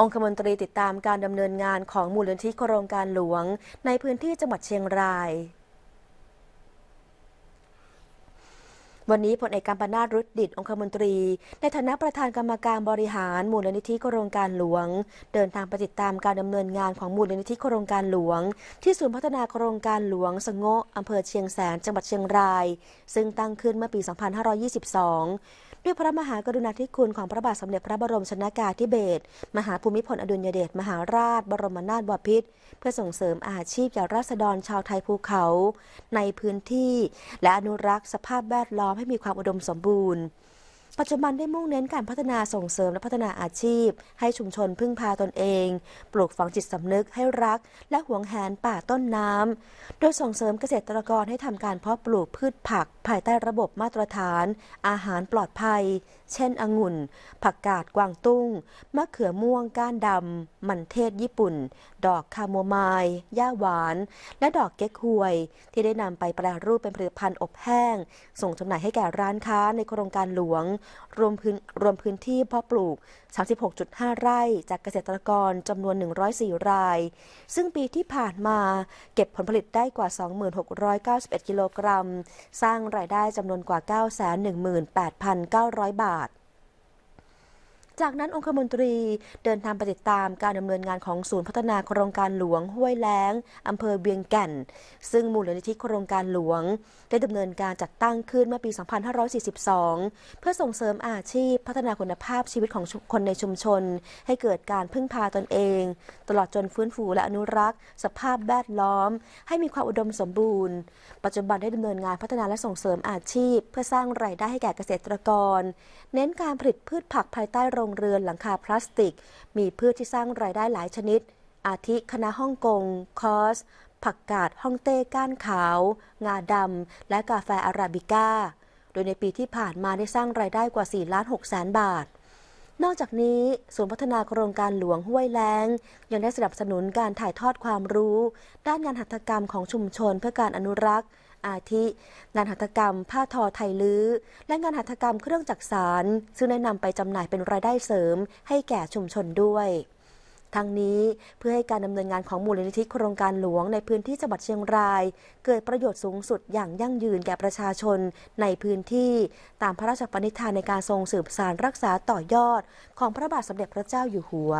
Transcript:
องคมนตรีติดตามการดำเนินงานของมูลนิธิโครงการหลวงในพื้นที่จังหวัดเชียงราย วันนี้พลเอกกัมปนาตรุดดิตองคมนตรี ในฐานะประธานกรรมการบริหารมูลนิธิโครงการหลวง เดินทางไปติดตามการดำเนินงานของมูลนิธิโครงการหลวง ที่ศูนย์พัฒนาโครงการหลวงสงโงอำเภอเชียงแสนจังหวัดเชียงราย ซึ่งตั้งขึ้นเมื่อปี 2522ด้วยพระมหากรุณาธิคุณของพระบาทสมเด็จพระบรมชนากาธิเบศรมหาภูมิพลอดุลยเดชมหาราชบรมนาถบพิตรเพื่อส่งเสริมอาชีพแก่ราษฎรชาวไทยภูเขา ในพื้นที่และอนุรักษ์สภาพแวดล้อมให้มีความอุดมสมบูรณ์ปัจจุบันได้มุ่งเน้นการพัฒนาส่งเสริมและพัฒนาอาชีพ ให้ชุมชนพึ่งพาตนเอง ปลูกฝังจิตสำนึกให้รัก และหวงแหนป่าต้นน้ำ โดยส่งเสริมเกษตรกรให้ทำการเพาะปลูกพืชผัก ภายใต้ระบบมาตรฐาน อาหารปลอดภัย เช่น องุ่น ผักกาดกวางตุ้ง มะเขือม่วงก้านดำมันเทศญี่ปุ่น ดอกคาโมไมล์หญ้าหวาน และดอกเก๊กฮวย ที่ได้นำไปแปรรูปเป็นผลิตภัณฑ์อบแห้ง ส่งจำหน่ายให้แก่ร้านค้าในโครงการหลวงรวมพื้นรวมพื้นที่เพาะปลูก 36.5 ไร่จากเกษตรกรจำนวน 104 ราย ซึ่งปีที่ผ่านมาเก็บผลผลิตได้กว่า 2691 กิโลกรัม สร้างรายได้จำนวนกว่า 918,900 บาทจากนั้นองคมนตรีเดินทางไปติดตามการดำเนินงานของศูนย์พัฒนาโครงการหลวงห้วยแล้ง อำเภอเบียงแก่น ซึ่งมูลนิธิโครงการหลวง ได้ดำเนินการจัดตั้งขึ้นเมื่อปี 2542 เพื่อส่งเสริมอาชีพพัฒนาคุณภาพชีวิตของคนในชุมชน ให้เกิดการพึ่งพาตนเอง ตลอดจนฟื้นฟูและอนุรักษ์ สภาพแวดล้อม ให้มีความอุดมสมบูรณ์ปัจจุบันได้ดำเนินงานพัฒนาและส่งเสริมอาชีพ เพื่อสร้างรายได้ให้แก่เกษตรกร เน้นการผลิตพืชผักภายใต้โรรงเรือนหลังคาพลาสติก มีพืชที่สร้างรายได้หลายชนิด อาทิคณะฮ่องกง คอส ผักกาด ฮ่องเต้ก้านขาว งาดำ และกาแฟอาราบิก้า โดยในปีที่ผ่านมาได้สร้างรายได้กว่า 4 ล้าน6แสนบาท นอกจากนี้ ศูนย์พัฒนาโครงการหลวงห้วยแรงยังได้สนับสนุนการถ่ายทอดความรู้ ด้านงานหัตถกรรมของชุมชนเพื่อการอนุรักษ์อาทิงานหัตถกรรมผ้าทอไทยลื้อ และงานหัตถกรรมเครื่องจักสาร ซึ่งได้นำไปจำหน่ายเป็นรายได้เสริมให้แก่ชุมชนด้วย ทั้งนี้เพื่อให้การดำเนินงานของมูลนิธิโครงการหลวงในพื้นที่จังหวัดเชียงราย เกิดประโยชน์สูงสุดอย่างยั่งยืนแก่ประชาชนในพื้นที่ตามพระราชปณิธานในการทรงสืบสานรักษาต่อยอด ของพระบาทสมเด็จพระเจ้าอยู่หัว